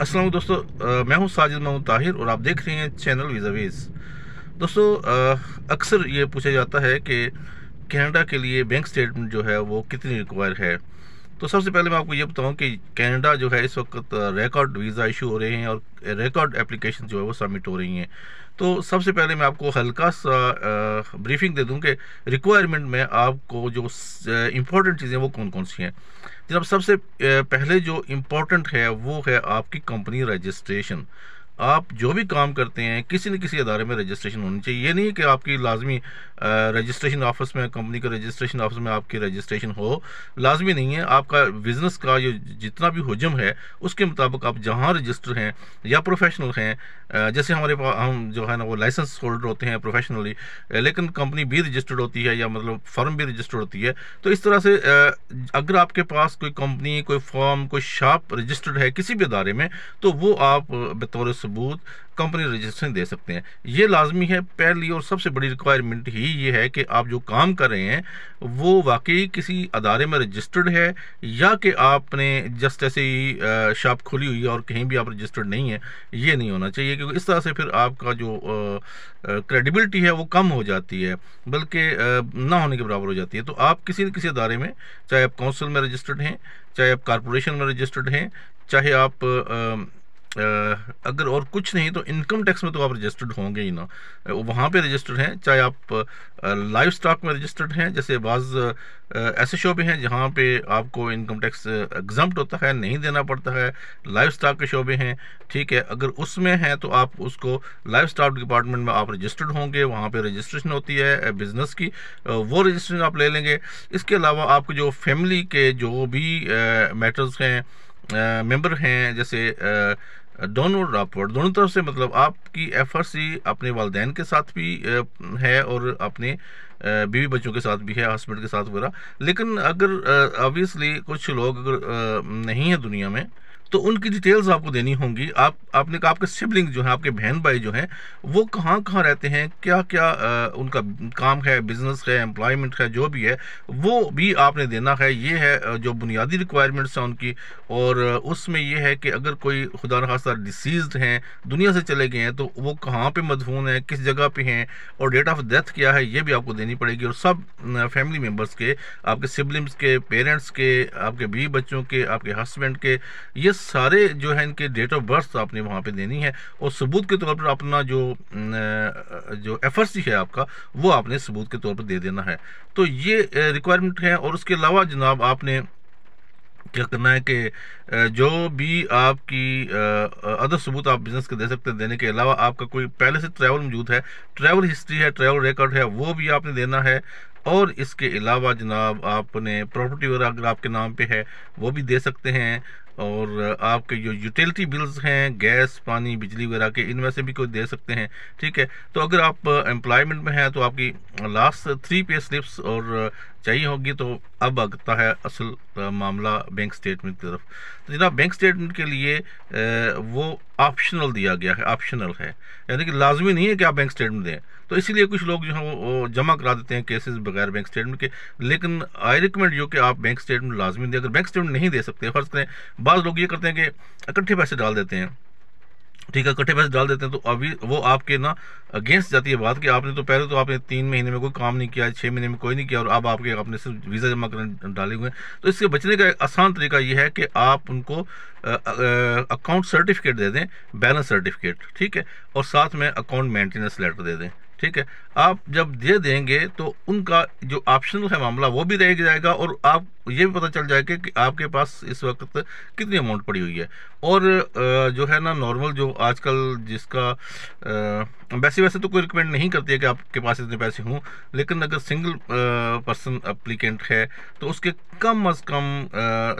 असलम दोस्तों आ, मैं हूं साजिद महमूद ताहिर और आप देख रहे हैं चैनल विजावेज दोस्तों अक्सर ये पूछा जाता है कि कनाडा के लिए बैंक स्टेटमेंट जो है वो कितनी रिक्वायर है तो सबसे पहले मैं आपको ये बताऊं कि कनाडा जो है इस वक्त रिकॉर्ड वीज़ा इशू हो रहे हैं और रिकॉर्ड एप्लीकेशन जो है वो सबमिट हो रही हैं तो सबसे पहले मैं आपको हल्का सा ब्रीफिंग दे दूं कि रिक्वायरमेंट में आपको जो इम्पोर्टेंट चीज़ें वो कौन कौन सी हैं जब सबसे पहले जो इम्पोर्टेंट है वो है आपकी कंपनी रजिस्ट्रेशन आप जो भी काम करते हैं किसी न किसी अदारे में रजिस्ट्रेशन होनी चाहिए ये नहीं कि आपकी लाजमी रजिस्ट्रेशन ऑफिस में कंपनी के रजिस्ट्रेशन ऑफिस में आपकी रजिस्ट्रेशन हो लाजमी नहीं है आपका बिज़नेस का जो जितना भी हजम है उसके मुताबिक आप जहाँ रजिस्टर हैं या प्रोफेशनल हैं जैसे हमारे पास हम जो है ना वो लाइसेंस होल्डर होते हैं प्रोफेशनली लेकिन कंपनी भी रजिस्टर्ड होती है या मतलब फर्म भी रजिस्टर्ड होती है तो इस तरह से अगर आपके पास कोई कंपनी कोई फॉर्म कोई शॉप रजिस्टर्ड है किसी भी अदारे में तो वो आप बतौर सबूत कंपनी रजिस्ट्रेशन दे सकते हैं ये लाजमी है पहली और सबसे बड़ी रिक्वायरमेंट ही ये है कि आप जो काम कर रहे हैं वो वाकई किसी अदारे में रजिस्टर्ड है या कि आपने जस्ट ऐसे ही शॉप खुली हुई है और कहीं भी आप रजिस्टर्ड नहीं है ये नहीं होना चाहिए क्योंकि इस तरह से फिर आपका जो क्रेडिबिलिटी है वो कम हो जाती है बल्कि ना होने के बराबर हो जाती है तो आप किसी न किसी अदारे में चाहे आप काउंसिल में रजिस्टर्ड हैं चाहे आप कॉरपोरेशन में रजिस्टर्ड हैं चाहे आप अगर और कुछ नहीं तो इनकम टैक्स में तो आप रजिस्टर्ड होंगे ही ना वहाँ पे रजिस्टर्ड हैं चाहे आप लाइव स्टॉक में रजिस्टर्ड हैं जैसे बाज़ ऐसे शोबे हैं जहाँ पे आपको इनकम टैक्स एग्जाम होता है नहीं देना पड़ता है लाइव स्टॉक के शोबे हैं ठीक है अगर उसमें हैं तो आप उसको लाइफ स्टॉक डिपार्टमेंट में आप रजिस्टर्ड होंगे वहाँ पर रजिस्ट्रेशन होती है बिज़नेस की वो रजिस्ट्रेशन आप ले लेंगे इसके अलावा आपके जो फैमिली के जो भी मैटर्स हैं मेंबर हैं जैसे दोनों रापवर्ड दोनों तरफ से मतलब आपकी एफर्ट्स ही अपने वालदेन के साथ भी है और अपने बीवी बच्चों के साथ भी है हस्बैंड के साथ वगैरह लेकिन अगर ऑब्वियसली कुछ लोग अगर नहीं है दुनिया में तो उनकी डिटेल्स आपको देनी होंगी आप आपने कहा आपके सिबलिंग जो हैं आपके बहन भाई जो हैं वो कहाँ कहाँ रहते हैं क्या क्या आ, उनका काम है बिजनेस है एम्प्लॉयमेंट है जो भी है वो भी आपने देना है ये है जो बुनियादी रिक्वायरमेंट्स हैं उनकी और उसमें ये है कि अगर कोई खुदा खासा डिसीज हैं दुनिया से चले गए हैं तो वो कहाँ पर मजमून है किस जगह पर हैं और डेट ऑफ डेथ क्या है ये भी आपको देनी देनी पड़ेगी और सब फैमिली मेम्बर्स के आपके सिबलिंग्स के पेरेंट्स के आपके बीवी बच्चों के आपके हस्बैंड के ये सारे जो है इनके डेट ऑफ बर्थ आपने वहाँ पर देनी है और सबूत के तौर पर अपना जो जो एफर्सी है आपका वो आपने सबूत के तौर पर दे देना है तो ये रिक्वायरमेंट है और उसके अलावा जनाब आपने क्या करना है कि जो भी आपकी अदर सबूत आप बिजनेस के दे सकते हैं देने के अलावा आपका कोई पहले से ट्रैवल मौजूद है ट्रैवल हिस्ट्री है ट्रैवल रिकॉर्ड है वो भी आपने देना है और इसके अलावा जनाब आपने प्रॉपर्टी वगैरह अगर आपके नाम पे है वो भी दे सकते हैं और आपके जो यूटिलिटी बिल्स हैं गैस पानी बिजली वगैरह के इनमें से भी कोई दे सकते हैं ठीक है तो अगर आप एम्प्लॉयमेंट में हैं तो आपकी लास्ट थ्री पे स्लिप्स और चाहिए होगी तो अब आता है असल मामला बैंक स्टेटमेंट की तरफ तो जनाब बैंक स्टेटमेंट के लिए वो ऑप्शनल दिया गया है ऑप्शनल है यानी कि लाजमी नहीं है कि आप बैंक स्टेटमेंट दें तो इसीलिए कुछ लोग जो हैं वो जमा करा देते हैं केसेस बगैर बैंक स्टेटमेंट के लेकिन आई रिकमेंड यू कि आप बैंक स्टेटमेंट लाजमी दें अगर बैंक स्टेटमेंट नहीं दे सकते फर्ज करें बाद लोग ये करते हैं कि इकट्ठे पैसे डाल देते हैं ठीक है इकट्ठे पैसे डाल देते हैं तो अभी वो आपके ना अगेंस्ट जाती है बात कि आपने तो पहले तो आपने तीन महीने में कोई काम नहीं किया छः महीने में कोई नहीं किया और अब आपके आपने सिर्फ वीज़ा जमा करने डाले हुए हैं तो इससे बचने का एक आसान तरीका ये है कि आप उनको अकाउंट सर्टिफिकेट दे दें बैलेंस सर्टिफिकेट ठीक है और साथ में अकाउंट मेंटेनेंस लेटर दे दें ठीक है आप जब दे देंगे तो उनका जो ऑप्शनल है मामला वो भी रह जाएगा और आप ये भी पता चल जाएगा कि आपके पास इस वक्त कितनी अमाउंट पड़ी हुई है और जो है ना नॉर्मल जो आजकल जिसका वैसे वैसे तो कोई रिकमेंड नहीं करती है कि आपके पास इतने पैसे हों लेकिन अगर सिंगल पर्सन अप्लीकेंट है तो उसके कम अज़ कम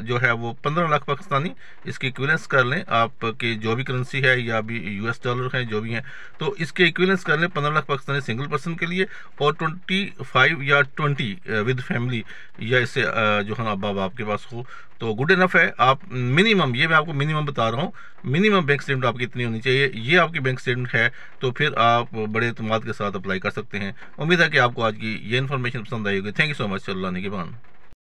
जो है वो पंद्रह लाख पाकिस्तानी इसकी इक्विलेंस कर लें आपकी जो भी करेंसी है या भी एस डॉलर हैं जो भी हैं तो इसके इक्विलेंस कर लें पंद्रह लाख पाकिस्तानी सिंगल पर्सन के लिए और ट्वेंटी फाइव या ट्वेंटी विद फैमिली या इससे जो है अब बाबा आपके पास हो तो गुड इनफ है आप मिनिमम ये मैं आपको मिनिमम बता रहा हूँ मिनिमम बैंक स्टेटमेंट आपकी इतनी होनी चाहिए ये आपकी बैंक स्टेटमेंट है तो फिर आप बड़े अतमाद के साथ अप्लाई कर सकते हैं उम्मीद है कि आपको आज की ये इन्फॉर्मेशन पसंद आई होगी थैंक यू सो मच अल्लाह निगबान